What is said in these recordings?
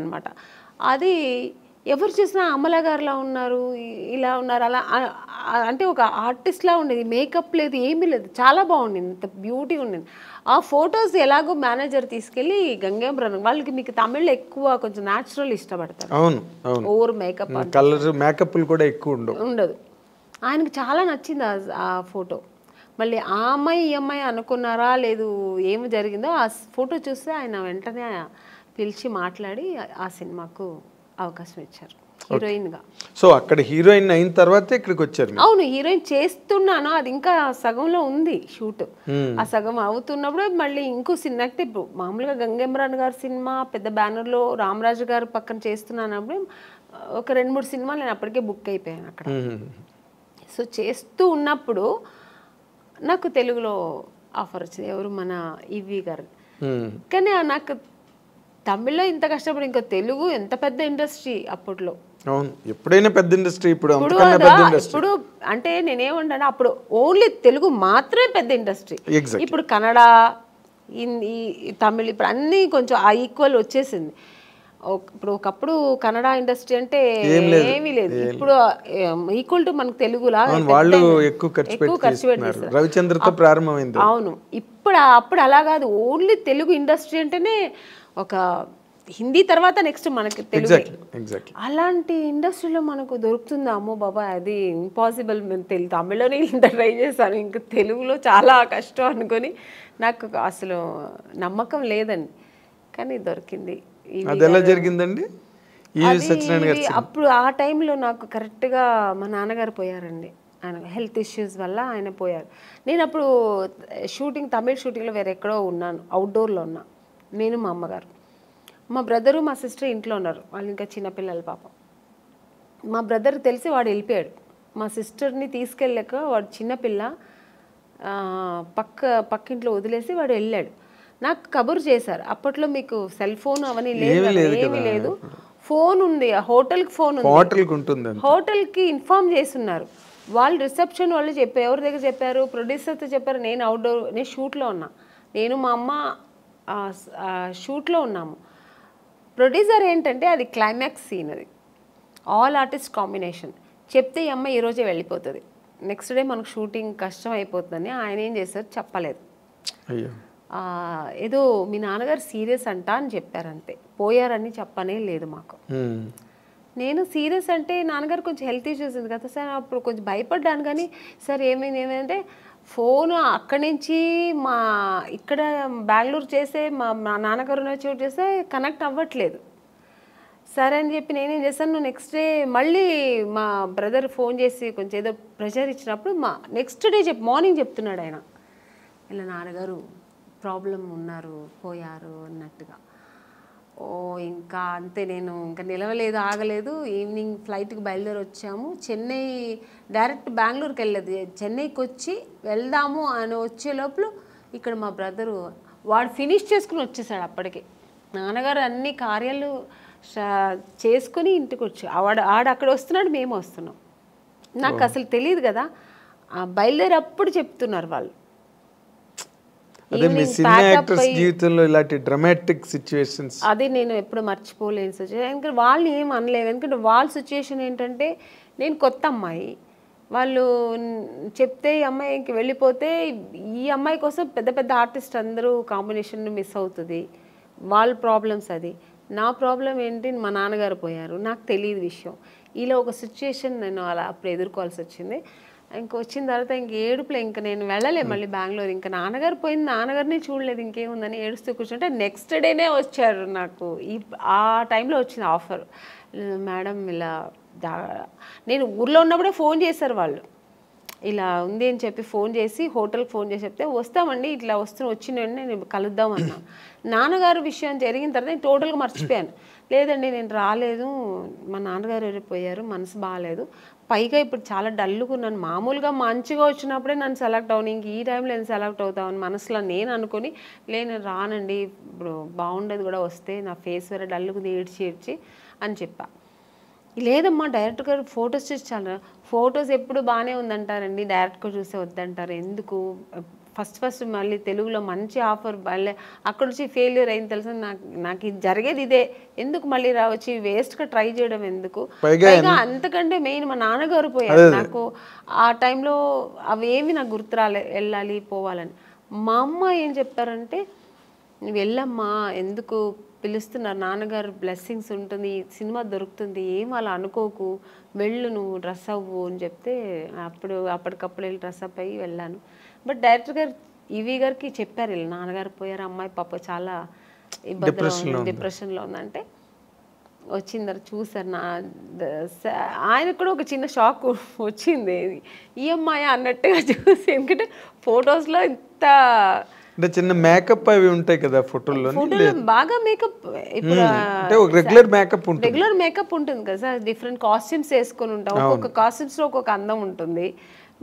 అనమాట అది ఎవరు చేసినా అమ్మలగారులా ఉన్నారు ఇలా ఉన్నారు అలా అంటే ఒక ఆర్టిస్ట్లా ఉండేది మేకప్ లేదు ఏమీ లేదు చాలా బాగుండింది ఇంత బ్యూటీ ఉండింది ఆ ఫొటోస్ ఎలాగో మేనేజర్ తీసుకెళ్ళి గంగేంబ్రన్ వాళ్ళకి మీకు తమిళ్ ఎక్కువ కొంచెం న్యాచురల్ ఇష్టపడతారు అవును ఓవర్ మేకప్ కలర్ మేకప్ కూడా ఎక్కువ ఉండవు ఉండదు ఆయనకు చాలా నచ్చింది ఆ ఫోటో మళ్ళీ ఆ అమ్మాయి ఈ అమ్మాయి అనుకున్నారా లేదు ఏమి జరిగిందో ఆ ఫోటో చూస్తే ఆయన వెంటనే పిలిచి మాట్లాడి ఆ సినిమాకు అవకాశం ఇచ్చారు హీరోయిన్గా సో అక్కడ హీరోయిన్ అయిన తర్వాత ఇక్కడికి వచ్చారు అవును హీరోయిన్ చేస్తున్నాను అది ఇంకా సగంలో ఉంది షూట్ ఆ సగం అవుతున్నప్పుడు మళ్ళీ ఇంకో సినిమా అంటే మామూలుగా గంగేమరాన్ గారు సినిమా పెద్ద బ్యానర్లో రామరాజు గారు పక్కన చేస్తున్నానప్పుడు ఒక రెండు మూడు సినిమాలు నేను అప్పటికే బుక్ అయిపోయాను అక్కడ సో చేస్తూ ఉన్నప్పుడు నాకు తెలుగులో ఆఫర్ వచ్చింది ఎవరు మన ఇవి గారు కానీ నాకు తమిళ్లో ఇంత కష్టపడి ఇంకా తెలుగు ఎంత పెద్ద ఇండస్ట్రీ అప్పట్లో అవును ఎప్పుడైనా పెద్ద ఇండస్ట్రీ ఇప్పుడు ఇప్పుడు అంటే నేనేమంటాను అప్పుడు ఓన్లీ తెలుగు మాత్రమే పెద్ద ఇండస్ట్రీ ఇప్పుడు కన్నడ హిందీ తమిళ్ ఇప్పుడు అన్ని కొంచెం ఆ ఈక్వల్ వచ్చేసింది ఇప్పుడు ఒకప్పుడు కన్నడ ఇండస్ట్రీ అంటే ఏమీ లేదు ఇప్పుడు ఈక్వల్ టు మనకు తెలుగులా వాళ్ళు ఎక్కువ ఖర్చు ఖర్చు రవిచంద్రతో ప్రారంభమైంది అవును ఇప్పుడు అప్పుడు అలా కాదు ఓన్లీ తెలుగు ఇండస్ట్రీ అంటేనే ఒక హిందీ తర్వాత నెక్స్ట్ మనకి తెలుగు అలాంటి ఇండస్ట్రీలో మనకు దొరుకుతుందా అమ్మో బాబా అది ఇంపాసిబుల్ మేము తెలుగు తమిళలోనే ఇంత ట్రై చేశాను ఇంకా తెలుగులో చాలా కష్టం అనుకొని నాకు అసలు నమ్మకం లేదండి కానీ దొరికింది ఎలా జరిగిందండి అప్పుడు ఆ టైంలో నాకు కరెక్ట్గా మా నాన్నగారు పోయారండి ఆయన హెల్త్ ఇష్యూస్ వల్ల ఆయన పోయారు నేను అప్పుడు షూటింగ్ తమిళ్ షూటింగ్లో వేరే ఎక్కడో ఉన్నాను అవుట్డోర్లో ఉన్నా నేను మా అమ్మగారు మా బ్రదరు మా సిస్టర్ ఇంట్లో ఉన్నారు వాళ్ళు ఇంకా చిన్నపిల్లల పాపం మా బ్రదర్ తెలిసి వాడు వెళ్ళిపోయాడు మా సిస్టర్ని తీసుకెళ్ళాక వాడు చిన్నపిల్ల పక్క పక్కింట్లో వదిలేసి వాడు వెళ్ళాడు నాకు కబురు చేశారు అప్పట్లో మీకు సెల్ ఫోన్ అవన్నీ లేదు ఏమీ లేదు ఫోన్ ఉంది హోటల్కి ఫోన్ ఉంది హోటల్కి ఇన్ఫామ్ చేస్తున్నారు వాళ్ళు రిసెప్షన్ వాళ్ళు చెప్పారు ఎవరి దగ్గర చెప్పారు ప్రొడ్యూసర్తో చెప్పారు నేను అవుట్డోర్ నేను షూట్లో ఉన్నా నేను మా అమ్మ షూట్లో ఉన్నాము ప్రొడ్యూసర్ ఏంటంటే అది క్లైమాక్స్ సీన్ అది ఆల్ ఆర్టిస్ట్ కాంబినేషన్ చెప్తే ఈ అమ్మాయి ఈరోజే వెళ్ళిపోతుంది నెక్స్ట్ డే మనకు షూటింగ్ కష్టం అయిపోతుందని ఆయన ఏం చేశారు చెప్పలేదు ఏదో మీ నాన్నగారు సీరియస్ అంట అని చెప్పారంతే పోయారని చెప్పనే లేదు మాకు నేను సీరియస్ అంటే నాన్నగారు కొంచెం హెల్త్ ఇష్యూస్ ఉంది కదా సార్ అప్పుడు కొంచెం భయపడ్డాను కానీ సార్ ఏమైంది ఏమైందంటే ఫోన్ అక్కడి నుంచి మా ఇక్కడ బెంగళూరు చేసే మా మా నాన్నగారు చోటు చేస్తే కనెక్ట్ అవ్వట్లేదు సరే అని చెప్పి నేనేం చేశాను నెక్స్ట్ డే మళ్ళీ మా బ్రదర్ ఫోన్ చేసి కొంచెం ఏదో ప్రెషర్ ఇచ్చినప్పుడు మా నెక్స్ట్ డే చెప్ మార్నింగ్ చెప్తున్నాడు ఆయన ఇలా నాన్నగారు ప్రాబ్లం ఉన్నారు పోయారు అన్నట్టుగా ఓ ఇంకా అంతే నేను ఇంకా నిలవలేదు ఆగలేదు ఈవినింగ్ ఫ్లైట్కి బయలుదేరి వచ్చాము చెన్నై డైరెక్ట్ బెంగళూరుకి వెళ్ళదు చెన్నైకి వచ్చి వెళ్దాము అని వచ్చే లోపల ఇక్కడ మా బ్రదరు వాడు ఫినిష్ చేసుకుని వచ్చేసాడు అప్పటికే నాన్నగారు అన్ని కార్యాలు చేసుకుని ఇంటికి వచ్చి వాడు ఆడ అక్కడ వస్తున్నాడు మేము వస్తున్నాం నాకు అసలు తెలియదు కదా బయలుదేరి అప్పుడు చెప్తున్నారు వాళ్ళు మీ జీవితంలో ఇలాంటి డ్రామాటిక్ సిచ్యువేషన్స్ అది నేను ఎప్పుడు మర్చిపోలేని సిచ్యువేషన్ ఎందుకంటే వాళ్ళు ఏం అనలేదు ఎందుకంటే వాళ్ళ సిచ్యువేషన్ ఏంటంటే నేను కొత్త అమ్మాయి వాళ్ళు చెప్తే ఈ అమ్మాయికి వెళ్ళిపోతే ఈ అమ్మాయి కోసం పెద్ద పెద్ద ఆర్టిస్ట్ అందరూ కాంబినేషన్ మిస్ అవుతుంది వాళ్ళ ప్రాబ్లమ్స్ అది నా ప్రాబ్లం ఏంటి మా నాన్నగారు పోయారు నాకు తెలియదు విషయం ఇలా ఒక సిచ్యువేషన్ నేను అలా అప్పుడు ఎదుర్కోవాల్సి వచ్చింది ఇంక వచ్చిన తర్వాత ఇంక ఏడుపులే ఇంక నేను వెళ్ళలే మళ్ళీ బెంగళూరు ఇంకా నాన్నగారు పోయింది నాన్నగారిని చూడలేదు ఇంకేముందని ఏడుస్తూ కూర్చుంటే నెక్స్ట్ డేనే వచ్చారు నాకు ఈ ఆ టైంలో వచ్చింది ఆఫర్ మేడం ఇలా నేను ఊర్లో ఉన్నప్పుడే ఫోన్ చేశారు వాళ్ళు ఇలా ఉంది అని చెప్పి ఫోన్ చేసి హోటల్కి ఫోన్ చేసి చెప్తే వస్తామండి ఇట్లా వస్తున్న వచ్చిన నేను కలుద్దాం నాన్నగారు విషయం జరిగిన తర్వాత నేను టోటల్గా మర్చిపోయాను లేదండి నేను రాలేదు మా నాన్నగారు వెళ్ళిపోయారు మనసు బాగాలేదు పైగా ఇప్పుడు చాలా డల్లుగా ఉన్నాను మామూలుగా మంచిగా వచ్చినప్పుడే నన్ను సెలెక్ట్ అవును ఇంక ఈ టైంలో నేను సెలెక్ట్ అవుతామని మనసులో నేను అనుకుని లేని రానండి ఇప్పుడు బాగుండేది కూడా వస్తే నా ఫేస్ వేరే డల్లుగా ఏడ్చి ఏడ్చి అని చెప్పాను లేదమ్మా డైరెక్ట్గా ఫొటోస్ చూసి ఫొటోస్ ఎప్పుడు బాగానే ఉందంటారండి డైరెక్ట్గా చూసే వద్దంటారు ఎందుకు ఫస్ట్ ఫస్ట్ మళ్ళీ తెలుగులో మంచి ఆఫర్ మళ్ళీ అక్కడ వచ్చి ఫెయిల్యూర్ అయింది తెలుసు నాకు నాకు ఇది జరిగేది ఇదే ఎందుకు మళ్ళీ రా వచ్చి వేస్ట్గా ట్రై చేయడం ఎందుకు పైగా అంతకంటే మెయిన్ మా నాన్నగారు పోయారు నాకు ఆ టైంలో అవి ఏమి నాకు గుర్తురాలే వెళ్ళాలి పోవాలని మా అమ్మ ఏం చెప్తారంటే నువ్వు వెళ్ళమ్మా ఎందుకు పిలుస్తున్నారు నాన్నగారు బ్లెస్సింగ్స్ ఉంటుంది సినిమా దొరుకుతుంది ఏం అలా అనుకోకు వెళ్ళు నువ్వు డ్రెస్ అవ్వు అని చెప్తే అప్పుడు అప్పటికప్పుడు వెళ్ళి డ్రెస్ అప్ అయ్యి వెళ్ళాను బట్ డైరెక్టర్ గారు ఈవీ గారికి చెప్పారు వెళ్ళి నాన్నగారు పోయారు అమ్మాయి పాప చాలా ఇబ్బందిలో ఉంది డిప్రెషన్లో ఉందంటే వచ్చిందరు చూసారు నా ఆయన కూడా ఒక చిన్న షాక్ వచ్చింది ఈ అమ్మాయి అన్నట్టుగా చూసి ఎందుకంటే ఫొటోస్లో ఇంత అంటే చిన్న మేకప్ అవి ఉంటాయి కదా ఫోటోల్లో బాగా మేకప్ అంటే రెగ్యులర్ మేకప్ ఉంటుంది రెగ్యులర్ మేకప్ ఉంటుంది కదా సార్ డిఫరెంట్ కాస్ట్యూమ్స్ వేసుకొని ఉంటాం ఒక్కొక్క కాస్ట్యూమ్స్ లో ఒక్కొక్క అందం ఉంటుంది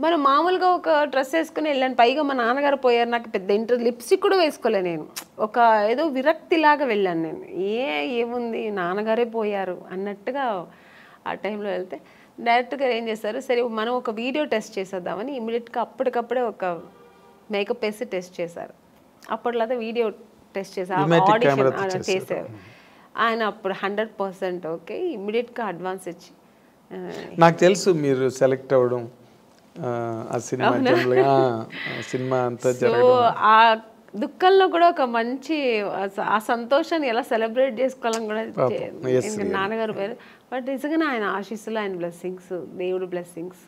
మనం మామూలుగా ఒక డ్రెస్ వేసుకుని వెళ్ళాను పైగా మా నాన్నగారు పోయారు నాకు పెద్ద ఇంటర్ లిప్స్టిక్ కూడా వేసుకోలే నేను ఒక ఏదో విరక్తిలాగా వెళ్ళాను నేను ఏ ఏముంది నాన్నగారే పోయారు అన్నట్టుగా ఆ టైంలో వెళ్తే డైరెక్ట్గా ఏం చేస్తారు సరే మనం ఒక వీడియో టెస్ట్ చేసేద్దామని ఇమీడియట్గా అప్పటికప్పుడే ఒక మేకప్ వేసి టెస్ట్ చేశారు అప్పట్లో వీడియో టెస్ట్ చేశారు ఆడిషన్ చేశారు ఆయన అప్పుడు హండ్రెడ్ పర్సెంట్ ఓకే గా అడ్వాన్స్ ఇచ్చి నాకు తెలుసు మీరు సెలెక్ట్ అవ్వడం ఆ దుఃఖంలో కూడా ఒక మంచి ఆ సంతోషాన్ని ఎలా సెలబ్రేట్ చేసుకోవాలని కూడా నాన్నగారు పేరు బట్ నిజంగా ఆయన ఆశీస్సులు ఆయన బ్లెస్సింగ్స్ దేవుడు బ్లెస్సింగ్స్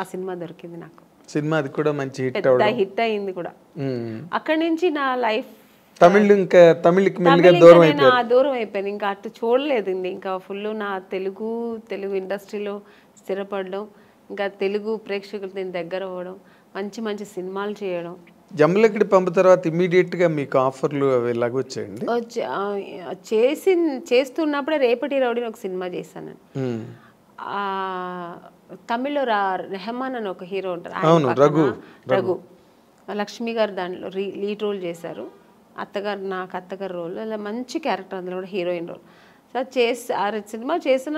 ఆ సినిమా దొరికింది నాకు సినిమా అది కూడా మంచి హిట్ హిట్ అయింది కూడా అక్కడ నుంచి నా లైఫ్ తమిళ్ ఇంకా తమిళకి మెల్లిగా దూరం అయిపోయింది దూరం అయిపోయింది ఇంకా అటు చూడలేదు ఇంకా ఫుల్ నా తెలుగు తెలుగు ఇండస్ట్రీలో స్థిరపడడం ఇంకా తెలుగు ప్రేక్షకులతో దగ్గర అవ్వడం మంచి మంచి సినిమాలు చేయడం జమ్మలకిడి పంపు తర్వాత గా మీకు ఆఫర్లు అవి ఇలాగ వచ్చాయండి చేసి చేస్తున్నప్పుడే రేపటి రౌడీని ఒక సినిమా చేశాను తమిళ రెహమాన్ అని ఒక హీరో ఉంటారు రఘు రఘు లక్ష్మి గారు దాంట్లో లీడ్ రోల్ చేశారు అత్తగారు నాకు అత్తగారు రోల్ అలా మంచి క్యారెక్టర్ అందులో కూడా హీరోయిన్ రోల్ సో చేసి ఆ సినిమా చేసిన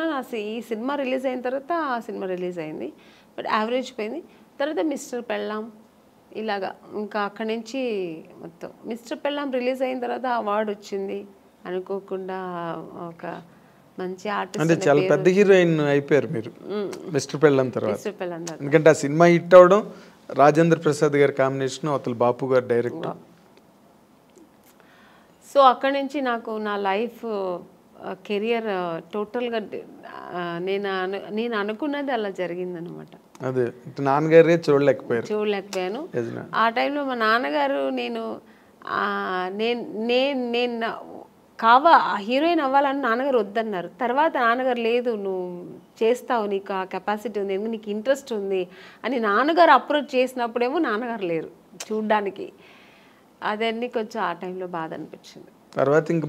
ఈ సినిమా రిలీజ్ అయిన తర్వాత ఆ సినిమా రిలీజ్ అయింది బట్ యావరేజ్ పోయింది తర్వాత మిస్టర్ పెళ్ళాం ఇలాగా ఇంకా అక్కడి నుంచి మొత్తం మిస్టర్ పెళ్ళాం రిలీజ్ అయిన తర్వాత అవార్డు వచ్చింది అనుకోకుండా ఒక మంచి ఆర్టిస్ట్ అంటే చాలా పెద్ద హీరోయిన్ అయిపోయారు మీరు మిస్టర్ పెళ్ళం తర్వాత ఎందుకంటే ఆ సినిమా హిట్ అవడం రాజేంద్ర ప్రసాద్ గారి కాంబినేషన్ అతను బాపు గారు డైరెక్ట్ సో అక్కడి నుంచి నాకు నా లైఫ్ కెరియర్ టోటల్గా నేను అను నేను అనుకున్నది అలా జరిగింది అనమాట అదే నాన్నగారే చూడలేకపోయారు చూడలేకపోయాను ఆ టైంలో మా నాన్నగారు నేను నేను నేను కావా ఆ హీరోయిన్ అవ్వాలని నాన్నగారు వద్దన్నారు తర్వాత నాన్నగారు లేదు నువ్వు చేస్తావు నీకు ఆ కెపాసిటీ ఉంది ఎందుకు నీకు ఇంట్రెస్ట్ ఉంది అని నాన్నగారు అప్రోచ్ చేసినప్పుడేమో నాన్నగారు లేరు చూడ్డానికి అదన్నీ కొంచెం ఆ టైంలో బాధ అనిపించింది తర్వాత ఇంక